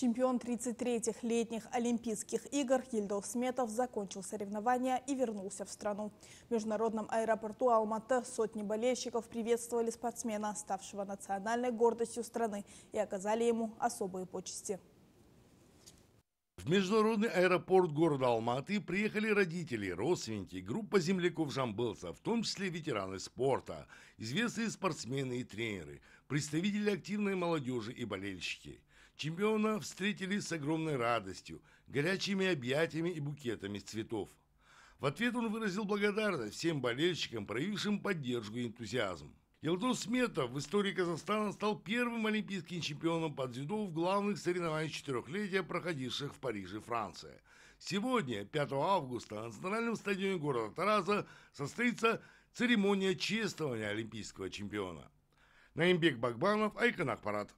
Чемпион 33-х летних Олимпийских игр Ельдов Сметов закончил соревнования и вернулся в страну. В международном аэропорту Алматы сотни болельщиков приветствовали спортсмена, ставшего национальной гордостью страны, и оказали ему особые почести. В международный аэропорт города Алматы приехали родители, родственники, группа земляков Жамбылса, в том числе ветераны спорта, известные спортсмены и тренеры, представители активной молодежи и болельщики – Чемпиона встретили с огромной радостью, горячими объятиями и букетами цветов. В ответ он выразил благодарность всем болельщикам, проявившим поддержку и энтузиазм. Елдос Сметов в истории Казахстана стал первым олимпийским чемпионом по дзюдо в главных соревнованиях четырехлетия, проходивших в Париже, Франция. Сегодня, 5 августа, на национальном стадионе города Тараза состоится церемония чествования олимпийского чемпиона. Наимбек Багбанов, Айканах Парад.